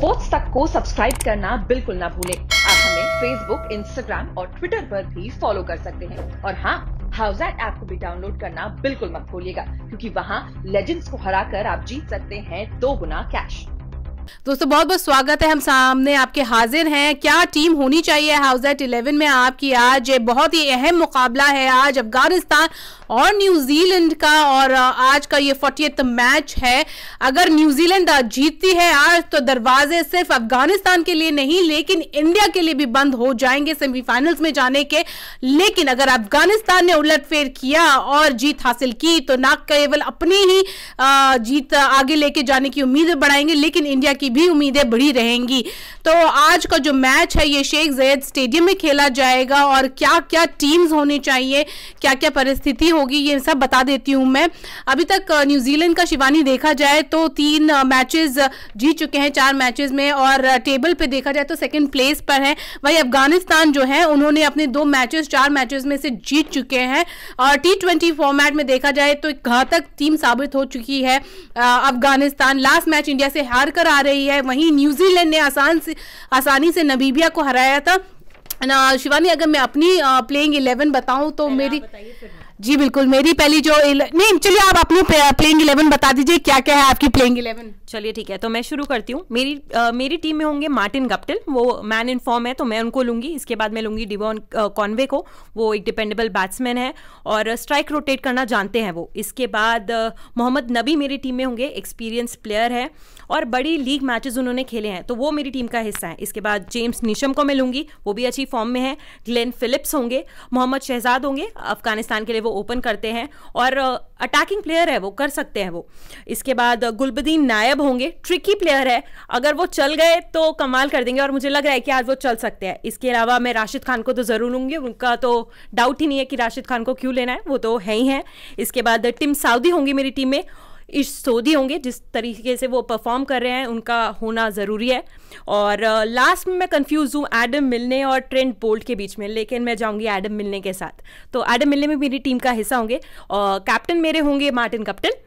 Sports तक को subscribe करना बिल्कुल ना भूलें। आप हमें फेसबुक इंस्टाग्राम और ट्विटर पर भी फॉलो कर सकते हैं और हाँ हाउस ऐप को भी डाउनलोड करना बिल्कुल मत भूलिएगा क्योंकि वहाँ लेजेंड्स को हराकर आप जीत सकते हैं दो गुना कैश दोस्तों बहुत बहुत स्वागत है हम सामने आपके हाजिर हैं क्या टीम होनी चाहिए हाउस एट इलेवन में आपकी आज बहुत ही अहम मुकाबला है आज अफगानिस्तान और न्यूजीलैंड का और आज का ये फोर्टी मैच है अगर न्यूजीलैंड जीतती है आज तो दरवाजे सिर्फ अफगानिस्तान के लिए नहीं लेकिन इंडिया के लिए भी बंद हो जाएंगे सेमीफाइनल्स में जाने के लेकिन अगर अफगानिस्तान ने उलटफेर किया और जीत हासिल की तो ना केवल अपनी ही जीत आगे लेके जाने की उम्मीद बढ़ाएंगे लेकिन इंडिया इंडिया की भी उम्मीदें बढ़ी रहेंगी तो आज का जो मैच है ये शेख जैद स्टेडियम में खेला जाएगा और क्या क्या टीम्स होनी चाहिए क्या क्या परिस्थिति होगी ये सब बता देती हूँ मैं अभी तक न्यूजीलैंड का शिवानी देखा जाए तो तीन मैचेस जीत चुके हैं चार मैचेस में और टेबल पे देखा जाए तो सेकंड प्लेस पर है वही अफगानिस्तान जो है उन्होंने अपने दो मैचेस चार मैचेस में से जीत चुके हैं और टी ट्वेंटी फॉर्मेट में देखा जाए तो घातक टीम साबित हो चुकी है अफगानिस्तान लास्ट मैच इंडिया से हार कर आ आ रही है वहीं न्यूजीलैंड ने आसान से आसानी से नबीबिया को हराया था ना शिवानी अगर मैं अपनी प्लेइंग इलेवन बताऊं तो मेरी जी बिल्कुल मेरी पहली जो इल... नहीं चलिए आप अपनी प्लेइंग इलेवन बता दीजिए क्या क्या है आपकी प्लेइंग इलेवन चलिए ठीक है तो मैं शुरू करती हूँ मेरी आ, मेरी टीम में होंगे मार्टिन गप्टिल वो मैन इन फॉर्म है तो मैं उनको लूंगी इसके बाद मैं लूंगी डिवॉन कॉन्वे को वो एक डिपेंडेबल बैट्समैन है और स्ट्राइक रोटेट करना जानते हैं वो इसके बाद मोहम्मद नबी मेरी टीम में होंगे एक्सपीरियंस प्लेयर है और बड़ी लीग मैचेस उन्होंने खेले हैं तो वो मेरी टीम का हिस्सा है इसके बाद जेम्स निशम को मैं लूंगी वो भी अच्छी फॉर्म में है ग्लेन फिलिप्स होंगे मोहम्मद शहजाद होंगे अफगानिस्तान के लिए वो वो ओपन करते हैं और अटैकिंग प्लेयर है वो कर सकते हैं वो इसके बाद गुलबदीन नायब होंगे ट्रिकी प्लेयर है अगर वो चल गए तो कमाल कर देंगे और मुझे लग रहा है कि आज वो चल सकते हैं इसके अलावा मैं राशिद खान को तो ज़रूर लूँगी उनका तो डाउट ही नहीं है कि राशिद खान को क्यों लेना है वो तो है ही है इसके बाद टीम साउदी होंगी मेरी टीम में सोदी होंगे जिस तरीके से वो परफॉर्म कर रहे हैं उनका होना ज़रूरी है और लास्ट uh, में मैं कंफ्यूज हूँ एडम मिलने और ट्रेंट बोल्ट के बीच में लेकिन मैं जाऊँगी एडम मिलने के साथ तो एडम मिलने में मेरी टीम का हिस्सा होंगे कैप्टन मेरे होंगे मार्टिन कप्टन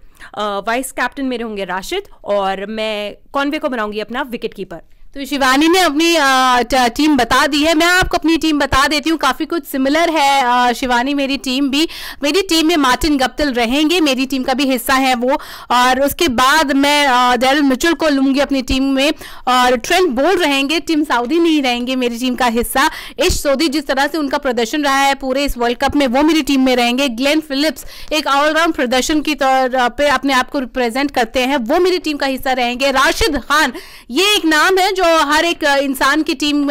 वाइस कैप्टन मेरे होंगे राशिद और मैं कॉन्वे को बनाऊंगी अपना विकेट कीपर तो शिवानी ने अपनी टीम बता दी है मैं आपको अपनी टीम बता देती हूँ काफ़ी कुछ सिमिलर है शिवानी मेरी टीम भी मेरी टीम में मार्टिन गप्तल रहेंगे मेरी टीम का भी हिस्सा है वो और उसके बाद मैं डेरल मिचुल को लूंगी अपनी टीम में और ट्रेंड बोल रहेंगे टीम साउदी नहीं रहेंगे मेरी टीम का हिस्सा इश सोदी जिस तरह से उनका प्रदर्शन रहा है पूरे इस वर्ल्ड कप में वो मेरी टीम में रहेंगे ग्लेन फिलिप्स एक ऑलराउंड प्रदर्शन की तौर पर अपने आप को रिप्रेजेंट करते हैं वो मेरी टीम का हिस्सा रहेंगे राशिद खान ये एक नाम है जो जो हर एक इंसान की टीम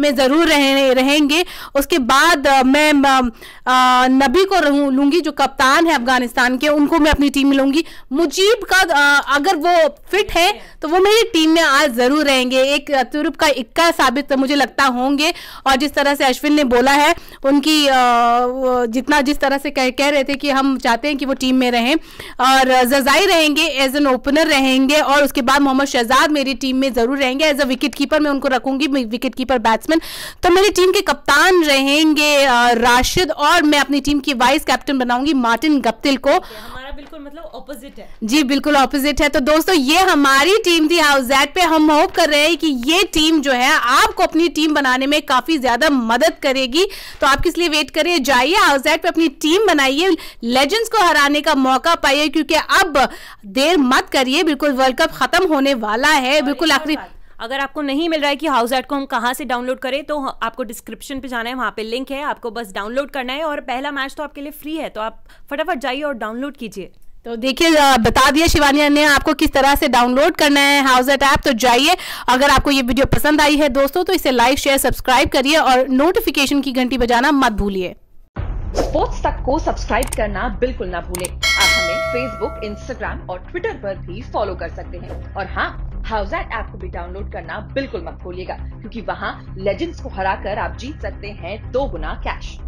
में ज़रूर रहे, रहेंगे उसके बाद मैं नबी को लूंगी जो कप्तान है अफगानिस्तान के उनको मैं अपनी टीम में लूंगी मुजीब का अगर वो फिट है तो वो मेरी टीम में आज ज़रूर रहेंगे एक तुरुप का इक्का साबित मुझे लगता होंगे और जिस तरह से अश्विन ने बोला है उनकी जितना जिस तरह से कह कह रहे थे कि हम चाहते हैं कि वो टीम में रहें और जजाई रहेंगे एज एन ओपनर रहेंगे और उसके बाद मोहम्मद शहजाद मेरी टीम में ज़रूर रहेंगे एज अ विकेट कीपर मैं उनको रखूंगी विकेट कीपर बैट्समैन तो मेरी टीम के कप्तान रहेंगे राशिद और मैं अपनी टीम की वाइस कैप्टन बनाऊंगी मार्टिन गप्तिल को बिल्कुल मतलब है जी बिल्कुल ऑपोजिट है तो दोस्तों ये हमारी टीम थी हाउस पे हम होप कर रहे हैं कि ये टीम जो है आपको अपनी टीम बनाने में काफी ज्यादा मदद करेगी तो आप किस लिए वेट करिए जाइए हाउस पे अपनी टीम बनाइए लेजेंड्स को हराने का मौका पाइए क्योंकि अब देर मत करिए बिल्कुल वर्ल्ड कप खत्म होने वाला है बिल्कुल आखिरी अगर आपको नहीं मिल रहा है कि हाउस एट को हम कहाँ से डाउनलोड करें तो आपको डिस्क्रिप्शन पे जाना है वहाँ पे लिंक है आपको बस डाउनलोड करना है और पहला मैच तो आपके लिए फ्री है तो आप फटाफट जाइए और डाउनलोड कीजिए तो देखिए बता दिया शिवानी ने आपको किस तरह से डाउनलोड करना है हाउस एट ऐप तो जाइए अगर आपको ये वीडियो पसंद आई है दोस्तों तो इसे लाइक शेयर सब्सक्राइब करिए और नोटिफिकेशन की घंटी बजाना मत भूलिए स्पोर्ट्स तक को सब्सक्राइब करना बिल्कुल ना भूलें आप हमें फेसबुक इंस्टाग्राम और ट्विटर पर भी फॉलो कर सकते हैं और हाँ हाउस एट ऐप को भी डाउनलोड करना बिल्कुल मत भूलिएगा क्योंकि वहाँ लेजेंड्स को हराकर आप जीत सकते हैं दो गुना कैश